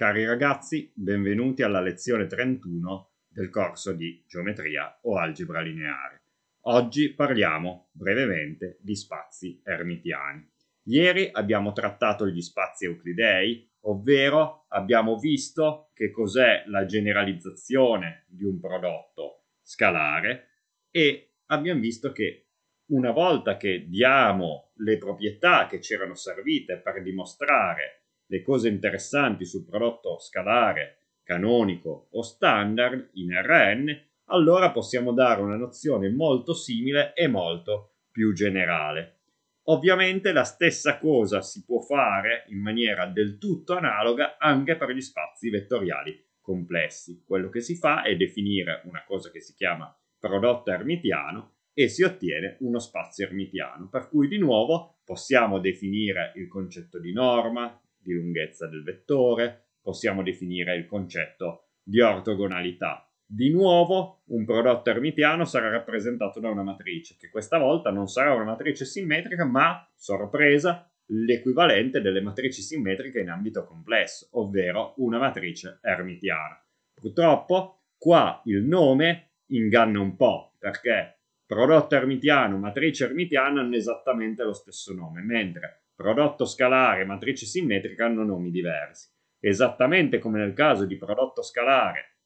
Cari ragazzi, benvenuti alla lezione 31 del corso di geometria o algebra lineare. Oggi parliamo brevemente di spazi ermitiani. Ieri abbiamo trattato gli spazi euclidei, ovvero abbiamo visto che cos'è la generalizzazione di un prodotto scalare e abbiamo visto che una volta che diamo le proprietà che c'erano servite per dimostrare le cose interessanti sul prodotto scalare, canonico o standard in Rn, allora possiamo dare una nozione molto simile e molto più generale. Ovviamente la stessa cosa si può fare in maniera del tutto analoga anche per gli spazi vettoriali complessi. Quello che si fa è definire una cosa che si chiama prodotto ermitiano e si ottiene uno spazio ermitiano, per cui di nuovo possiamo definire il concetto di norma, di lunghezza del vettore, possiamo definire il concetto di ortogonalità. Di nuovo, un prodotto ermitiano sarà rappresentato da una matrice, che questa volta non sarà una matrice simmetrica, ma, sorpresa, l'equivalente delle matrici simmetriche in ambito complesso, ovvero una matrice ermitiana. Purtroppo, qua il nome inganna un po', perché prodotto ermitiano, matrice ermitiana hanno esattamente lo stesso nome, mentre prodotto scalare e matrice simmetrica hanno nomi diversi. Esattamente come nel caso di prodotto scalare,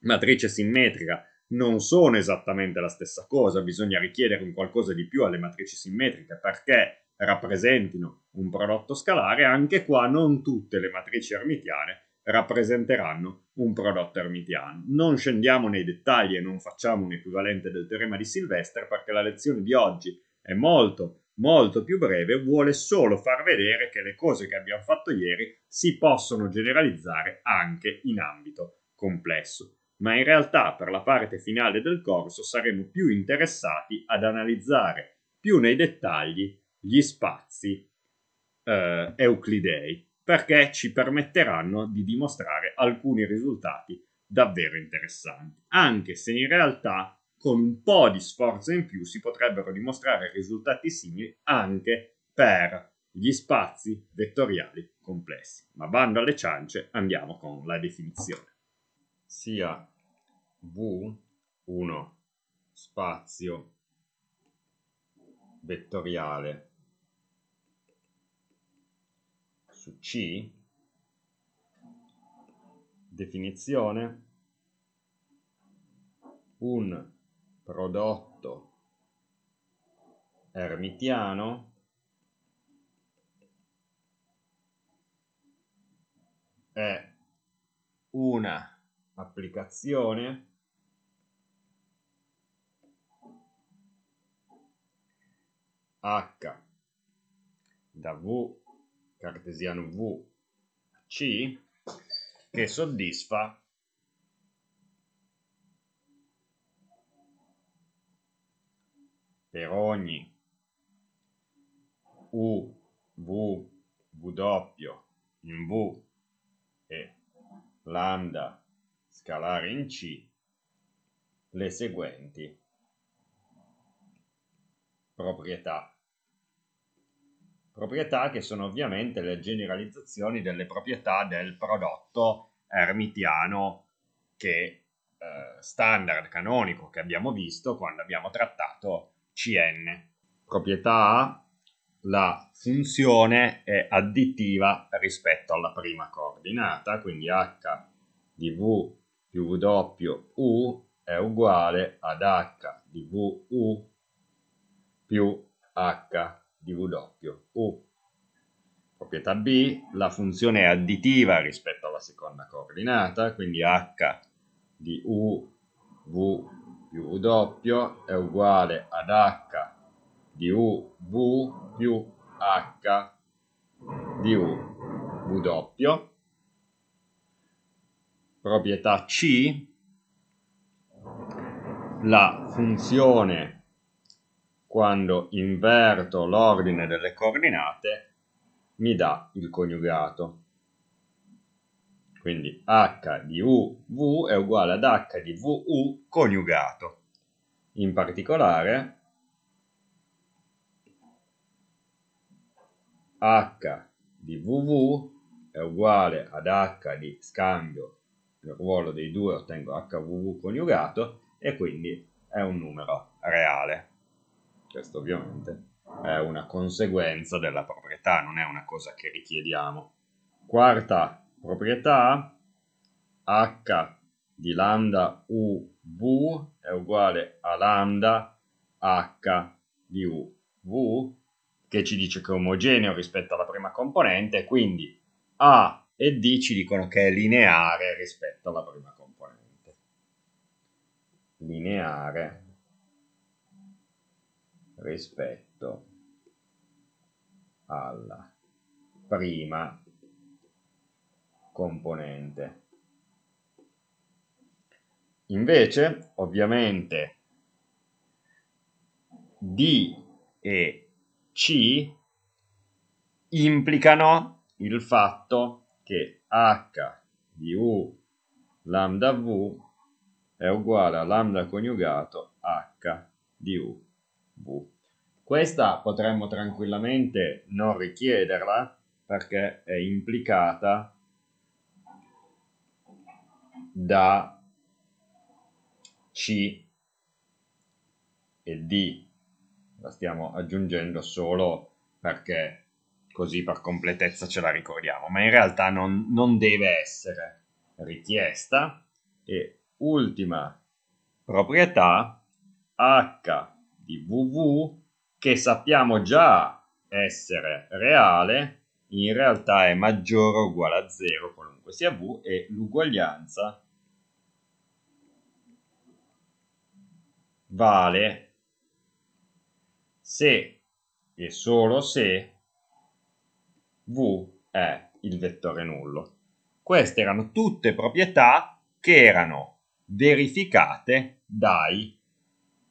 matrice simmetrica non sono esattamente la stessa cosa, bisogna richiedere un qualcosa di più alle matrici simmetriche perché rappresentino un prodotto scalare, anche qua non tutte le matrici ermitiane rappresenteranno un prodotto ermitiano. Non scendiamo nei dettagli e non facciamo un equivalente del teorema di Sylvester perché la lezione di oggi è molto molto più breve, vuole solo far vedere che le cose che abbiamo fatto ieri si possono generalizzare anche in ambito complesso. Ma in realtà per la parte finale del corso saremo più interessati ad analizzare più nei dettagli gli spazi eh, euclidei, perché ci permetteranno di dimostrare alcuni risultati davvero interessanti, anche se in realtà con un po' di sforzo in più si potrebbero dimostrare risultati simili anche per gli spazi vettoriali complessi. Ma bando alle ciance, andiamo con la definizione. Sia V1 spazio vettoriale su C definizione un prodotto ermitiano è una applicazione H da V cartesiano V C che soddisfa per ogni U, V, W in V e lambda scalare in C le seguenti proprietà. Proprietà che sono ovviamente le generalizzazioni delle proprietà del prodotto ermitiano che eh, standard canonico che abbiamo visto quando abbiamo trattato CN. Proprietà A, la funzione è additiva rispetto alla prima coordinata, quindi h di v più w u è uguale ad h di v u più h di w u. Proprietà B, la funzione è additiva rispetto alla seconda coordinata, quindi h di u v più U è uguale ad H di UV più H di UV doppio. Proprietà C, la funzione quando inverto l'ordine delle coordinate mi dà il coniugato. Quindi h di uv è uguale ad h di vu coniugato. In particolare h di vv è uguale ad h di scambio il ruolo dei due ottengo hv coniugato e quindi è un numero reale. Questo ovviamente è una conseguenza della proprietà, non è una cosa che richiediamo. Quarta proprietà h di lambda u v è uguale a lambda h di u v che ci dice che è omogeneo rispetto alla prima componente, quindi a e d ci dicono che è lineare rispetto alla prima componente. Lineare rispetto alla prima componente componente. Invece, ovviamente, D e C implicano il fatto che H di U lambda V è uguale a lambda coniugato H di U V. Questa potremmo tranquillamente non richiederla perché è implicata da C e D. La stiamo aggiungendo solo perché così per completezza ce la ricordiamo, ma in realtà non, non deve essere richiesta. E ultima proprietà, H di VV, che sappiamo già essere reale, in realtà è maggiore o uguale a 0 qualunque sia V e l'uguaglianza vale se e solo se v è il vettore nullo. Queste erano tutte proprietà che erano verificate dai,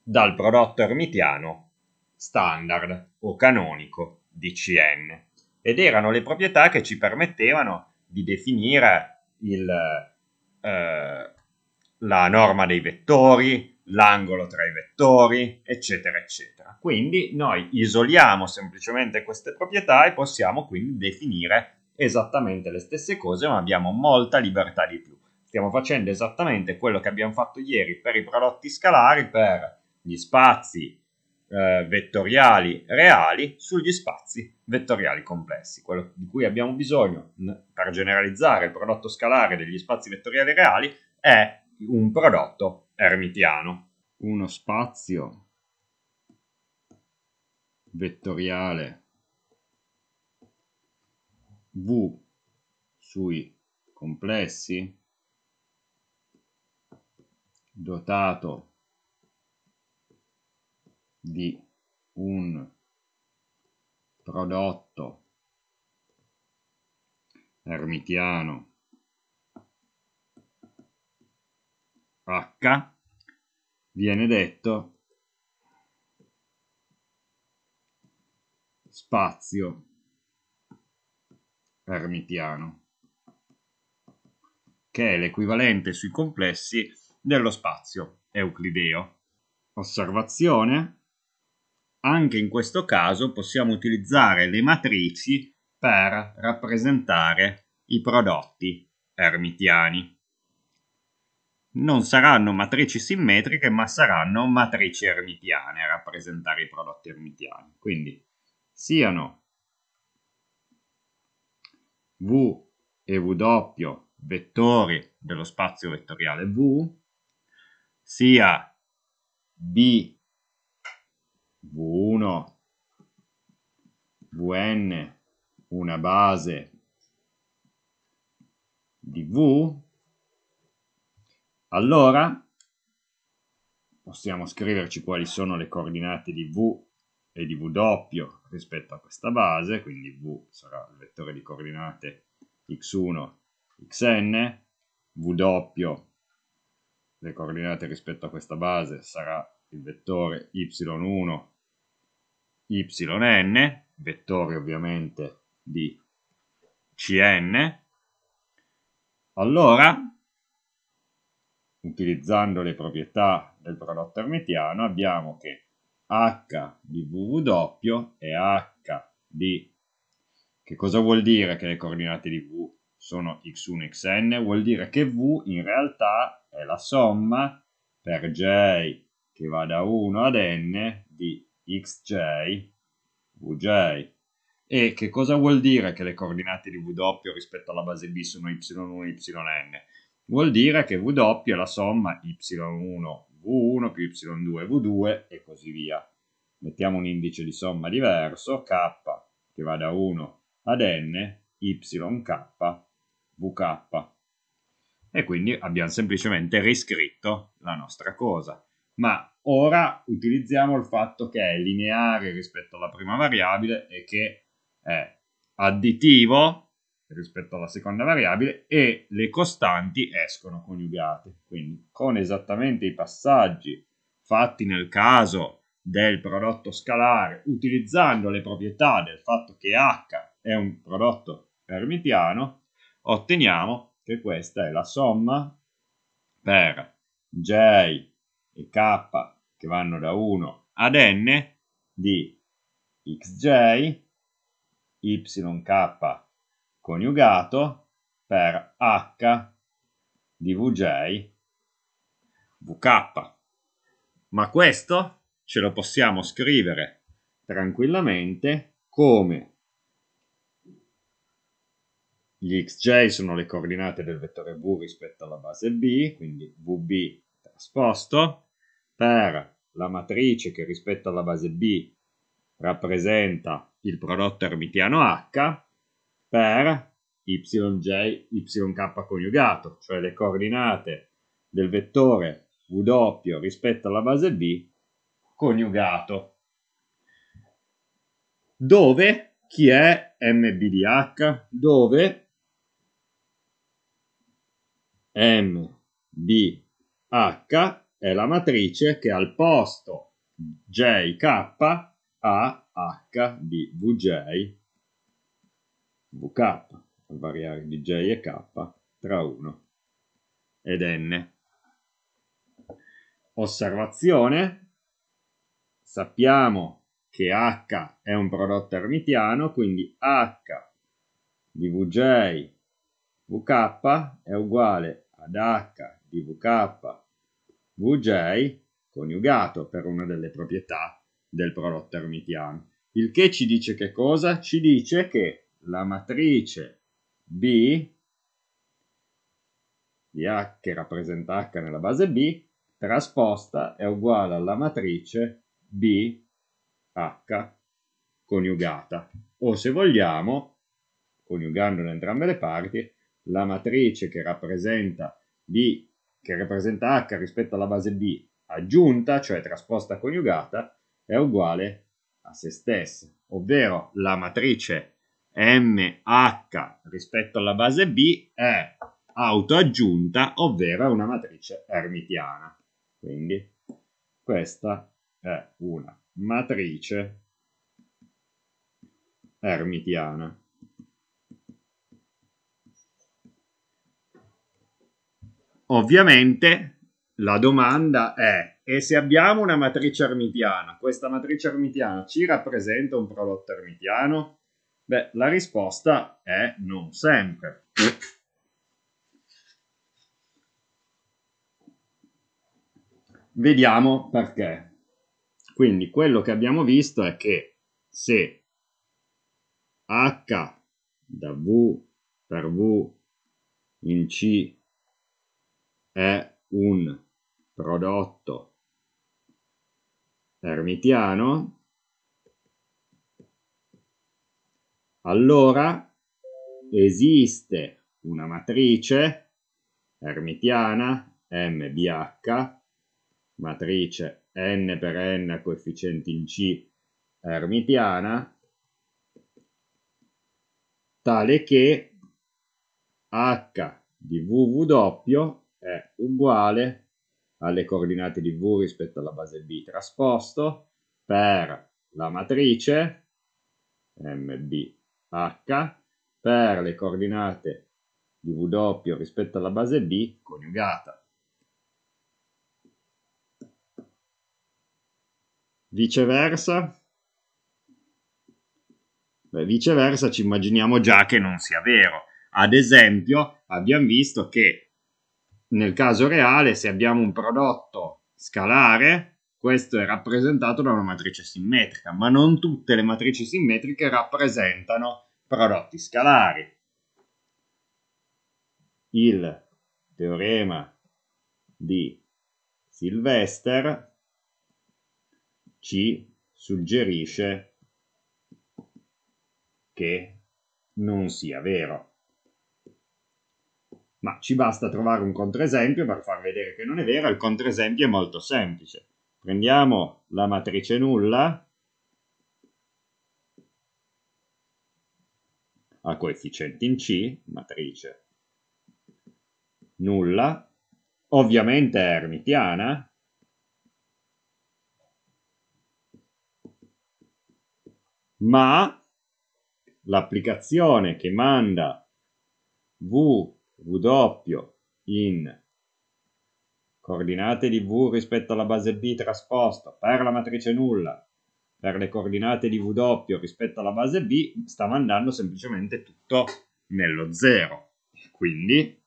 dal prodotto ermitiano standard o canonico di Cn ed erano le proprietà che ci permettevano di definire il, eh, la norma dei vettori, l'angolo tra i vettori, eccetera, eccetera. Quindi noi isoliamo semplicemente queste proprietà e possiamo quindi definire esattamente le stesse cose, ma abbiamo molta libertà di più. Stiamo facendo esattamente quello che abbiamo fatto ieri per i prodotti scalari, per gli spazi eh, vettoriali reali sugli spazi vettoriali complessi. Quello di cui abbiamo bisogno per generalizzare il prodotto scalare degli spazi vettoriali reali è un prodotto ermitiano. Uno spazio vettoriale V sui complessi dotato di un prodotto ermitiano H viene detto spazio ermitiano, che è l'equivalente sui complessi dello spazio euclideo. Osservazione, anche in questo caso possiamo utilizzare le matrici per rappresentare i prodotti ermitiani non saranno matrici simmetriche, ma saranno matrici ermitiane a rappresentare i prodotti ermitiani. Quindi siano V e W vettori dello spazio vettoriale V, sia B V1 Vn una base di V allora possiamo scriverci quali sono le coordinate di V e di W rispetto a questa base, quindi V sarà il vettore di coordinate x1, xn, W le coordinate rispetto a questa base sarà il vettore y1, yn, vettore ovviamente di cn, allora utilizzando le proprietà del prodotto hermetiano, abbiamo che h di ww è h di... Che cosa vuol dire che le coordinate di v sono x1 xn? Vuol dire che v in realtà è la somma per j che va da 1 ad n di xj, vj. E che cosa vuol dire che le coordinate di w rispetto alla base b sono y1 y n? Vuol dire che W è la somma y1 v1 più y2 v2 e così via. Mettiamo un indice di somma diverso, k che va da 1 ad n, yk, vk. E quindi abbiamo semplicemente riscritto la nostra cosa. Ma ora utilizziamo il fatto che è lineare rispetto alla prima variabile e che è additivo rispetto alla seconda variabile e le costanti escono coniugate. Quindi con esattamente i passaggi fatti nel caso del prodotto scalare utilizzando le proprietà del fatto che h è un prodotto hermitiano, otteniamo che questa è la somma per j e k che vanno da 1 ad n di xj, yk coniugato per h di vj vk. Ma questo ce lo possiamo scrivere tranquillamente come gli xj sono le coordinate del vettore v rispetto alla base b, quindi vb trasposto, per la matrice che rispetto alla base b rappresenta il prodotto ermitiano h, per yj, yk coniugato, cioè le coordinate del vettore W rispetto alla base B coniugato, dove chi è mbdh? Dove MBH è la matrice che al posto JK ha H di VJ VK al variare di J e K tra 1 ed N. Osservazione, sappiamo che H è un prodotto ermitiano, quindi H di Vj Vk è uguale ad H di Vk Vj coniugato per una delle proprietà del prodotto ermitiano. Il che ci dice che cosa? Ci dice che la matrice B, di H rappresenta H nella base B, trasposta è uguale alla matrice BH coniugata. O se vogliamo, coniugando entrambe le parti, la matrice che rappresenta, B, che rappresenta H rispetto alla base B aggiunta, cioè trasposta coniugata, è uguale a se stessa, ovvero la matrice B MH rispetto alla base B è autoaggiunta, ovvero è una matrice ermitiana. Quindi questa è una matrice ermitiana. Ovviamente la domanda è, e se abbiamo una matrice ermitiana, questa matrice ermitiana ci rappresenta un prodotto ermitiano? Beh, la risposta è non sempre. Vediamo perché. Quindi quello che abbiamo visto è che se h da v per v in c è un prodotto ermitiano, Allora esiste una matrice ermitiana MBH, matrice n per n coefficienti in C ermitiana, tale che h di ww è uguale alle coordinate di v rispetto alla base b trasposto per la matrice MBH h per le coordinate di W rispetto alla base B coniugata. Viceversa, Beh, viceversa ci immaginiamo già che non sia vero. Ad esempio, abbiamo visto che nel caso reale, se abbiamo un prodotto scalare, questo è rappresentato da una matrice simmetrica, ma non tutte le matrici simmetriche rappresentano prodotti scalari. Il teorema di Sylvester ci suggerisce che non sia vero. Ma ci basta trovare un controesempio per far vedere che non è vero, il controesempio è molto semplice. Prendiamo la matrice nulla a coefficienti in C, matrice nulla, ovviamente è ermitiana, ma l'applicazione che manda v, w in coordinate di V rispetto alla base B trasposto per la matrice nulla per le coordinate di W rispetto alla base B sta mandando semplicemente tutto nello zero. Quindi,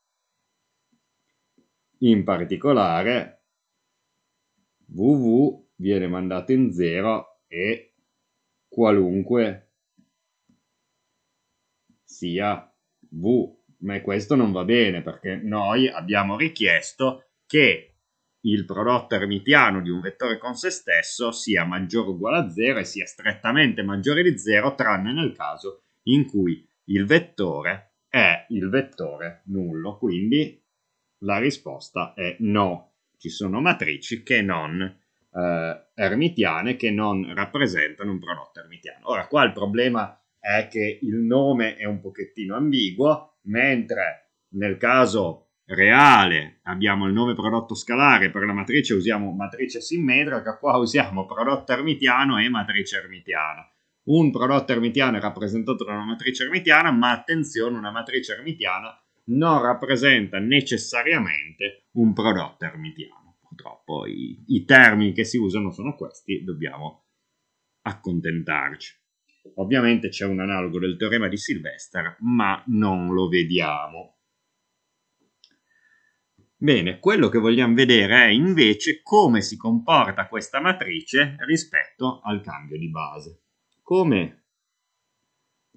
in particolare, VV viene mandato in zero e qualunque sia V. Ma questo non va bene perché noi abbiamo richiesto che il prodotto ermitiano di un vettore con se stesso sia maggiore o uguale a 0 e sia strettamente maggiore di 0 tranne nel caso in cui il vettore è il vettore nullo, quindi la risposta è no. Ci sono matrici che non eh, ermitiane che non rappresentano un prodotto ermitiano. Ora qua il problema è che il nome è un pochettino ambiguo, mentre nel caso reale, abbiamo il nome prodotto scalare, per la matrice usiamo matrice simmetrica, qua usiamo prodotto ermitiano e matrice ermitiana. Un prodotto ermitiano è rappresentato da una matrice ermitiana, ma attenzione, una matrice ermitiana non rappresenta necessariamente un prodotto ermitiano. Purtroppo i, i termini che si usano sono questi, dobbiamo accontentarci. Ovviamente c'è un analogo del teorema di Sylvester, ma non lo vediamo. Bene, quello che vogliamo vedere è invece come si comporta questa matrice rispetto al cambio di base. Come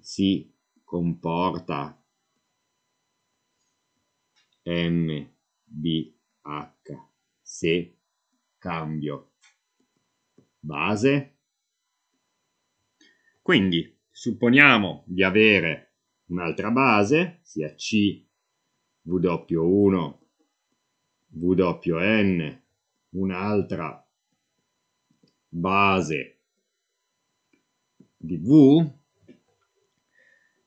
si comporta MBH se cambio base? Quindi supponiamo di avere un'altra base, sia C W1 WN, un'altra base di V,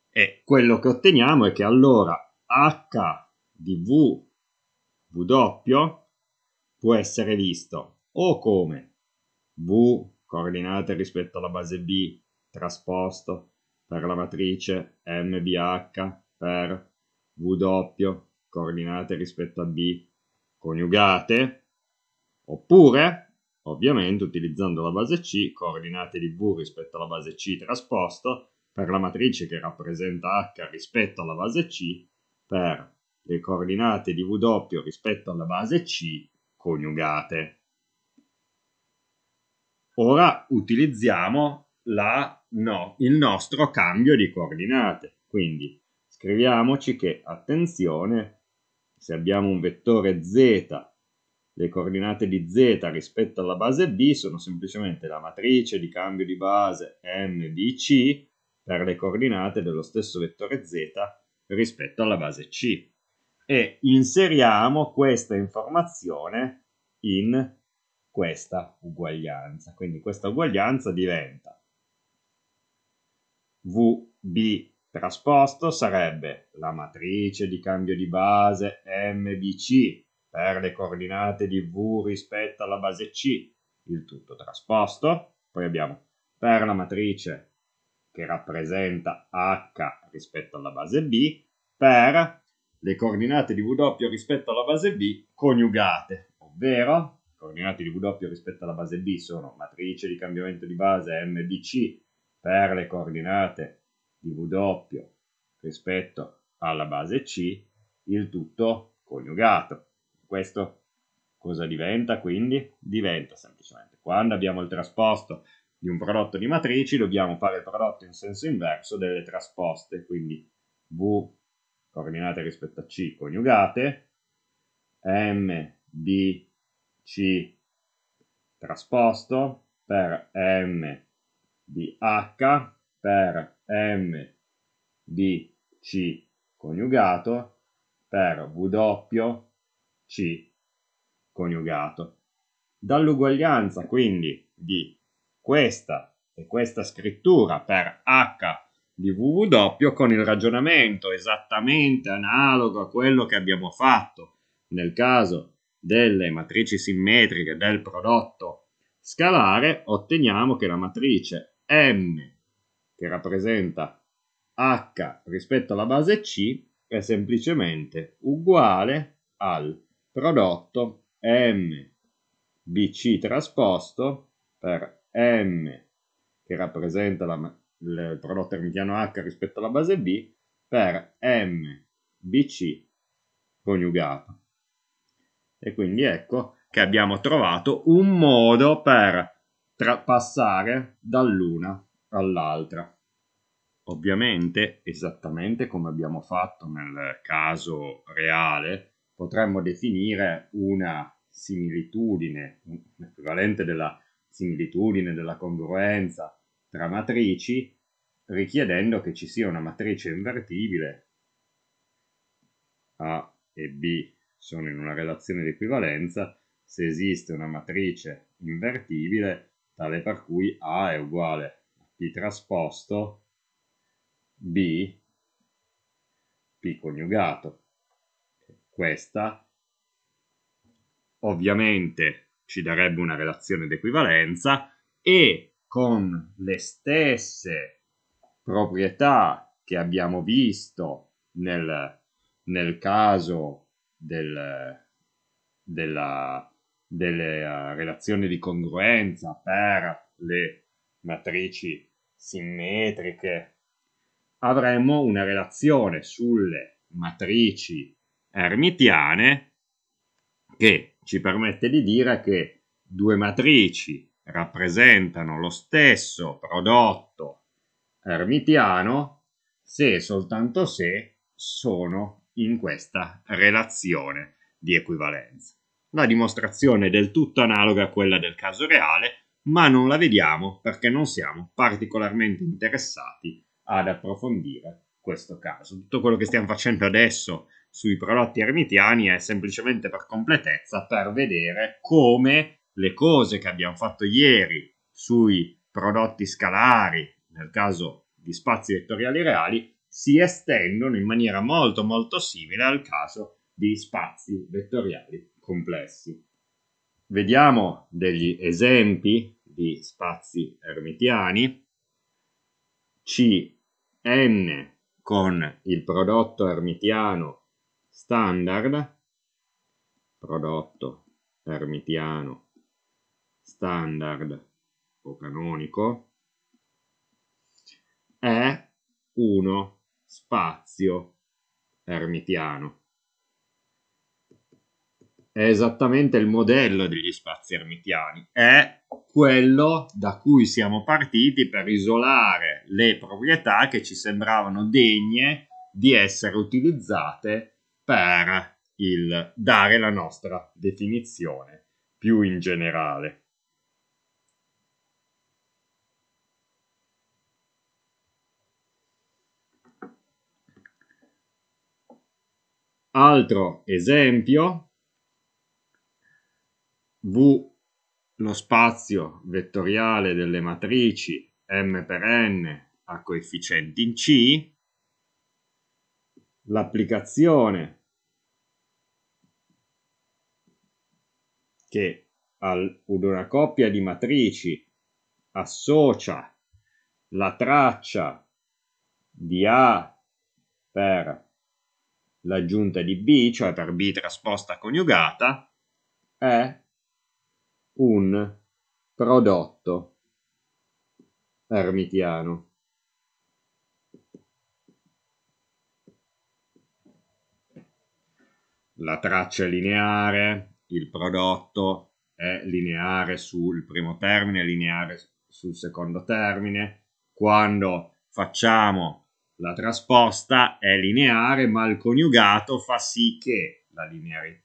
e quello che otteniamo è che allora H di V, W, può essere visto o come V coordinate rispetto alla base B trasposto per la matrice MBH per W coordinate rispetto a B coniugate, oppure, ovviamente utilizzando la base C, coordinate di V rispetto alla base C trasposto, per la matrice che rappresenta H rispetto alla base C, per le coordinate di W rispetto alla base C coniugate. Ora utilizziamo la, no, il nostro cambio di coordinate, quindi scriviamoci che, attenzione, se abbiamo un vettore z, le coordinate di z rispetto alla base b sono semplicemente la matrice di cambio di base m di c per le coordinate dello stesso vettore z rispetto alla base c e inseriamo questa informazione in questa uguaglianza. Quindi questa uguaglianza diventa VB Trasposto sarebbe la matrice di cambio di base MBC per le coordinate di V rispetto alla base C, il tutto trasposto. Poi abbiamo per la matrice che rappresenta H rispetto alla base B, per le coordinate di W rispetto alla base B coniugate, ovvero le coordinate di W rispetto alla base B sono matrice di cambiamento di base MBC per le coordinate di V rispetto alla base C, il tutto coniugato. Questo cosa diventa quindi? Diventa semplicemente quando abbiamo il trasposto di un prodotto di matrici dobbiamo fare il prodotto in senso inverso delle trasposte, quindi V coordinate rispetto a C coniugate, M di C trasposto per M di H per M di C coniugato per W C coniugato. Dall'uguaglianza quindi di questa e questa scrittura per H di W con il ragionamento esattamente analogo a quello che abbiamo fatto nel caso delle matrici simmetriche del prodotto scalare, otteniamo che la matrice M che rappresenta h rispetto alla base c è semplicemente uguale al prodotto MBC trasposto per M che rappresenta la, il prodotto ermitiano H rispetto alla base B per MBC coniugato. E quindi ecco che abbiamo trovato un modo per passare dall'una all'altra. Ovviamente, esattamente come abbiamo fatto nel caso reale, potremmo definire una similitudine, l'equivalente della similitudine, della congruenza tra matrici, richiedendo che ci sia una matrice invertibile A e B sono in una relazione di equivalenza se esiste una matrice invertibile tale per cui A è uguale a di trasposto B P coniugato. Questa ovviamente ci darebbe una relazione d'equivalenza e con le stesse proprietà che abbiamo visto nel, nel caso del, della, delle uh, relazioni di congruenza per le matrici simmetriche, avremmo una relazione sulle matrici ermitiane che ci permette di dire che due matrici rappresentano lo stesso prodotto ermitiano se e soltanto se sono in questa relazione di equivalenza. La dimostrazione è del tutto analoga a quella del caso reale, ma non la vediamo perché non siamo particolarmente interessati ad approfondire questo caso. Tutto quello che stiamo facendo adesso sui prodotti ermitiani è semplicemente per completezza, per vedere come le cose che abbiamo fatto ieri sui prodotti scalari, nel caso di spazi vettoriali reali, si estendono in maniera molto molto simile al caso di spazi vettoriali complessi vediamo degli esempi di spazi ermitiani, Cn con il prodotto ermitiano standard, prodotto ermitiano standard o canonico, è uno spazio ermitiano è esattamente il modello degli spazi ermitiani, è quello da cui siamo partiti per isolare le proprietà che ci sembravano degne di essere utilizzate per il dare la nostra definizione più in generale. Altro esempio V lo spazio vettoriale delle matrici M per n a coefficienti in C, l'applicazione che ad una coppia di matrici associa la traccia di A per l'aggiunta di B, cioè per B trasposta coniugata, è un prodotto ermitiano. La traccia è lineare, il prodotto è lineare sul primo termine, lineare sul secondo termine. Quando facciamo la trasposta è lineare, ma il coniugato fa sì che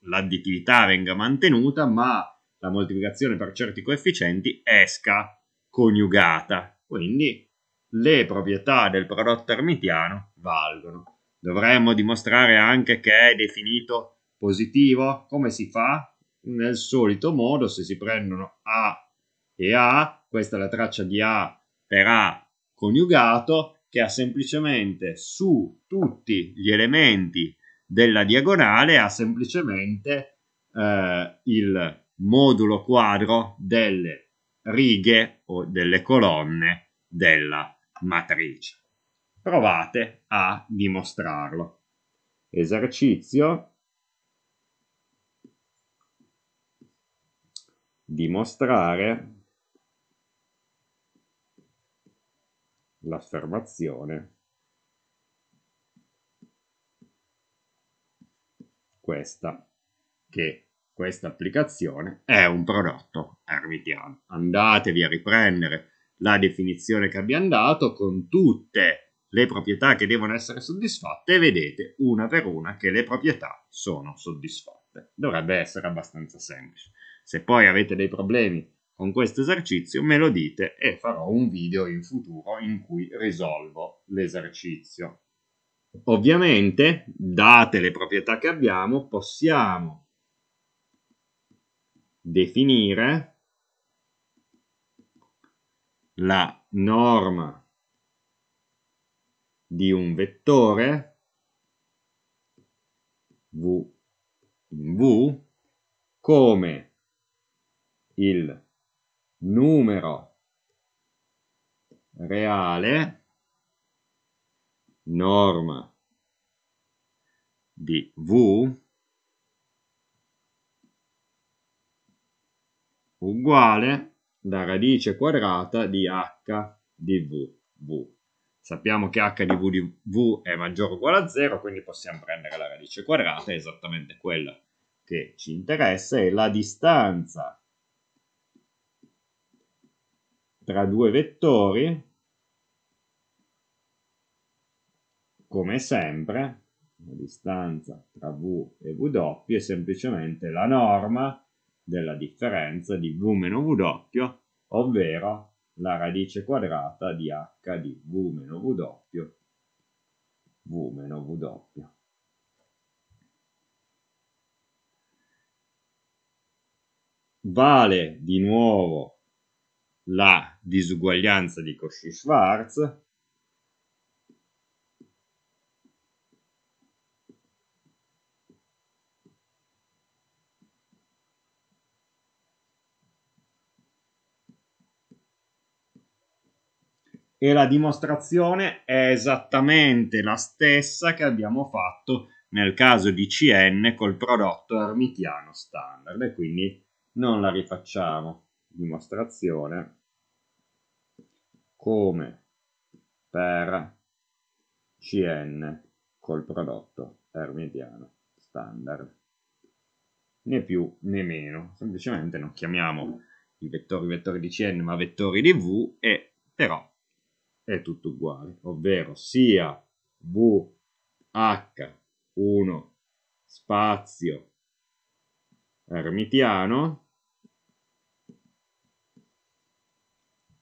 l'additività venga mantenuta, ma la moltiplicazione per certi coefficienti esca coniugata. Quindi le proprietà del prodotto ermitiano valgono. Dovremmo dimostrare anche che è definito positivo. Come si fa? Nel solito modo, se si prendono A e A, questa è la traccia di A per A coniugato, che ha semplicemente su tutti gli elementi della diagonale ha semplicemente eh, il modulo quadro delle righe o delle colonne della matrice. Provate a dimostrarlo. Esercizio dimostrare l'affermazione questa che questa applicazione è un prodotto armitiano. Andatevi a riprendere la definizione che abbiamo dato con tutte le proprietà che devono essere soddisfatte e vedete una per una che le proprietà sono soddisfatte. Dovrebbe essere abbastanza semplice. Se poi avete dei problemi con questo esercizio me lo dite e farò un video in futuro in cui risolvo l'esercizio. Ovviamente, date le proprietà che abbiamo, possiamo definire la norma di un vettore v in v come il numero reale norma di v uguale la radice quadrata di h di v, v. Sappiamo che h di v di v è maggiore o uguale a 0, quindi possiamo prendere la radice quadrata, è esattamente quella che ci interessa, e la distanza tra due vettori, come sempre, la distanza tra v e w è semplicemente la norma della differenza di V meno V doppio, ovvero la radice quadrata di H di V meno V doppio, V meno V doppio. Vale di nuovo la disuguaglianza di Cauchy-Schwarz, e la dimostrazione è esattamente la stessa che abbiamo fatto nel caso di CN col prodotto ermitiano standard e quindi non la rifacciamo. Dimostrazione come per CN col prodotto ermitiano standard. Né più né meno, semplicemente non chiamiamo i vettori vettori di CN ma vettori di V e però è tutto uguale, ovvero sia VH1 spazio ermitiano,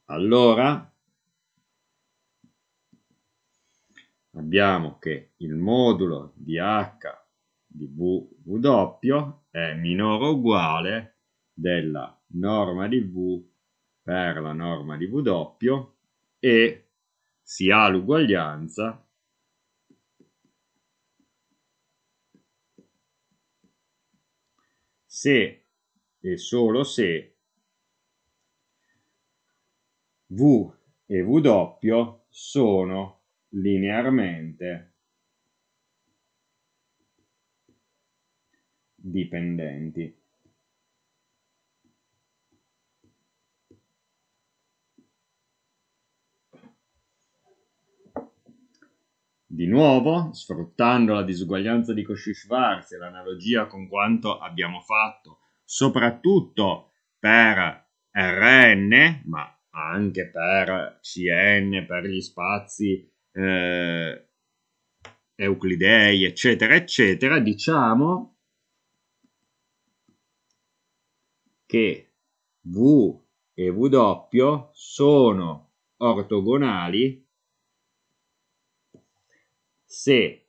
allora abbiamo che il modulo di H di V, v doppio è minore o uguale della norma di V per la norma di V doppio e si ha l'uguaglianza se e solo se V e V doppio sono linearmente dipendenti. Di nuovo, sfruttando la disuguaglianza di Cauchy-Schwarz e l'analogia con quanto abbiamo fatto, soprattutto per Rn, ma anche per Cn, per gli spazi eh, euclidei, eccetera, eccetera, diciamo che V e W sono ortogonali se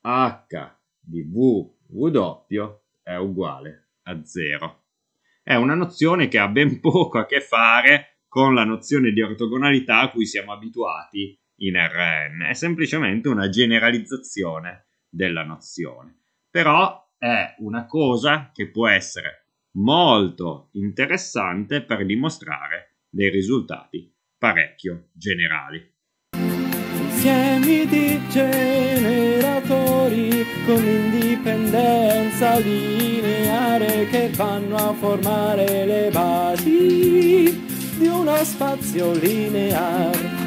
h di ww è uguale a 0. È una nozione che ha ben poco a che fare con la nozione di ortogonalità a cui siamo abituati in Rn, è semplicemente una generalizzazione della nozione, però è una cosa che può essere molto interessante per dimostrare dei risultati parecchio generali insiemi di generatori con indipendenza lineare che vanno a formare le basi di uno spazio lineare.